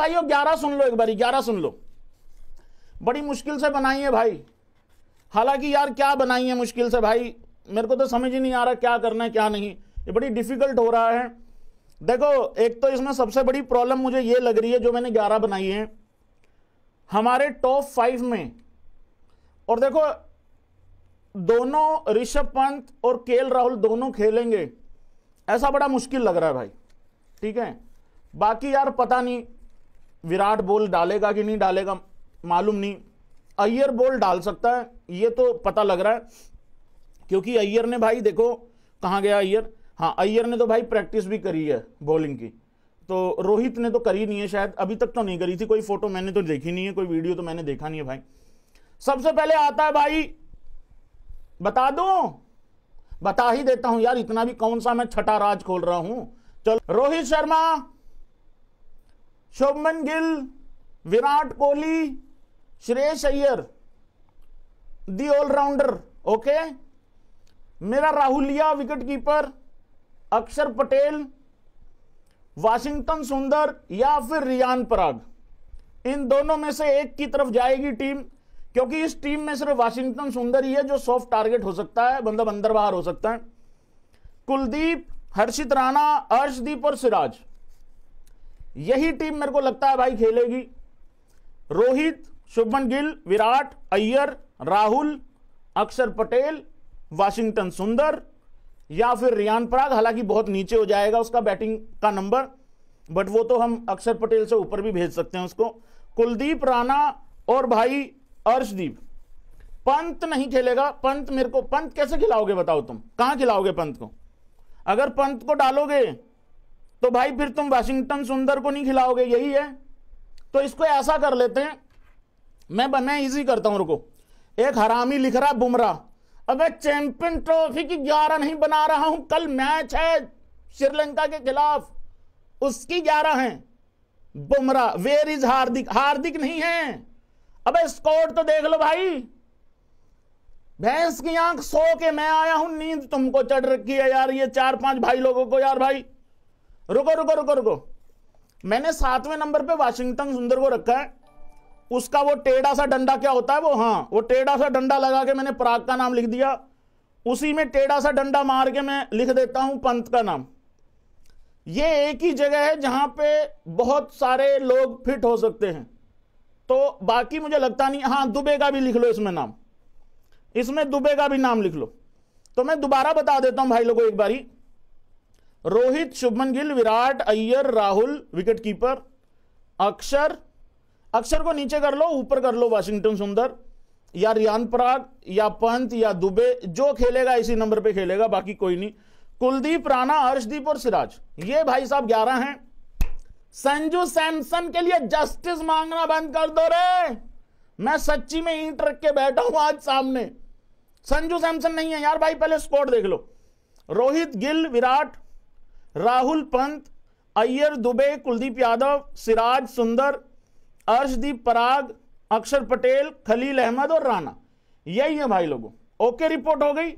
भाइयों ग्यारह सुन लो एक बारी ग्यारह सुन लो बड़ी मुश्किल से बनाई है भाई हालांकि यार क्या बनाई है मुश्किल से भाई मेरे को तो समझ ही नहीं आ रहा क्या करना है क्या नहीं ये बड़ी डिफिकल्ट हो रहा है देखो एक तो इसमें सबसे बड़ी प्रॉब्लम मुझे ये लग रही है जो मैंने ग्यारह बनाई है हमारे टॉप फाइव में और देखो दोनों ऋषभ पंत और के राहुल दोनों खेलेंगे ऐसा बड़ा मुश्किल लग रहा है भाई ठीक है बाकी यार पता नहीं विराट बोल डालेगा कि नहीं डालेगा मालूम नहीं अय्यर बोल डाल सकता है ये तो पता लग रहा है क्योंकि अय्यर ने भाई देखो कहाँ गया अय्यर हाँ अय्यर ने तो भाई प्रैक्टिस भी करी है बॉलिंग की तो रोहित ने तो करी नहीं है शायद अभी तक तो नहीं करी थी कोई फोटो मैंने तो देखी नहीं है कोई वीडियो तो मैंने देखा नहीं है भाई सबसे पहले आता है भाई बता दो बता ही देता हूं यार इतना भी कौन सा मैं छठा राज खोल रहा हूं चलो Rohit Sharma Shubman Gill Virat Kohli Shreyas Iyer the allrounder okay मेरा राहुलिया विकेट कीपर अक्षर पटेल वाशिंगटन सुंदर या फिर रियान पराग इन दोनों में से एक की तरफ जाएगी टीम क्योंकि इस टीम में सिर्फ वाशिंगटन सुंदर ही है जो सॉफ्ट टारगेट हो सकता है बंदा मतलब अंदर बाहर हो सकता है कुलदीप हर्षित राणा अर्शदीप और सिराज यही टीम मेरे को लगता है भाई खेलेगी रोहित शुभमन गिल विराट अय्यर राहुल अक्षर पटेल वाशिंगटन सुंदर या फिर रियान पराग हालांकि बहुत नीचे हो जाएगा उसका बैटिंग का नंबर बट वो तो हम अक्षर पटेल से ऊपर भी भेज सकते हैं उसको कुलदीप राणा और भाई अर्शदीप पंत नहीं खेलेगा पंत मेरे को पंत कैसे खिलाओगे बताओ तुम कहां खिलाओगे पंत को अगर पंत को डालोगे तो भाई फिर तुम वाशिंगटन सुंदर को नहीं खिलाओगे यही है तो इसको ऐसा कर लेते हैं मैं बना इजी करता हूं रुको एक हरामी लिख रहा बुमराह अबे चैंपियन ट्रॉफी की ग्यारह नहीं बना रहा हूं कल मैच है श्रीलंका के खिलाफ उसकी ग्यारह है बुमराह वेर इज हार्दिक हार्दिक नहीं है अब स्कोर तो देख लो भाई भैंस की आंख सो के मैं आया हूं नींद तुमको चढ़ रखी है यार ये चार पांच भाई लोगों को यार भाई रुको रुको रुको रुको मैंने सातवें नंबर पे वाशिंगटन सुंदर को रखा है उसका वो टेढ़ा सा डंडा क्या होता है वो हाँ वो टेढ़ा सा डंडा लगा के मैंने पराग का नाम लिख दिया उसी में टेढ़ा सा डंडा मार के मैं लिख देता हूं पंत का नाम ये एक ही जगह है जहां पे बहुत सारे लोग फिट हो सकते हैं तो बाकी मुझे लगता नहीं हाँ दुबे का भी लिख लो इसमें नाम इसमें दुबे का भी नाम लिख लो तो मैं दोबारा बता देता हूं भाई लोगों एक बारी रोहित शुभमन गिल विराट अय्यर राहुल विकेट कीपर अक्षर अक्षर को नीचे कर लो ऊपर कर लो वाशिंगटन सुंदर या रियान पराग या पंत या दुबे जो खेलेगा इसी नंबर पे खेलेगा बाकी कोई नहीं कुलदीप राणा हर्षदीप और सिराज ये भाई साहब ग्यारह हैं संजू सैमसन के लिए जस्टिस मांगना बंद कर दो रे मैं सच्ची में ईट रख के बैठा हूं आज सामने संजू सैमसन नहीं है यार भाई पहले स्कोर देख लो रोहित गिल विराट राहुल पंत अय्यर दुबे कुलदीप यादव सिराज सुंदर अर्शदीप पराग अक्षर पटेल खलील अहमद और राणा यही है भाई लोगों ओके रिपोर्ट हो गई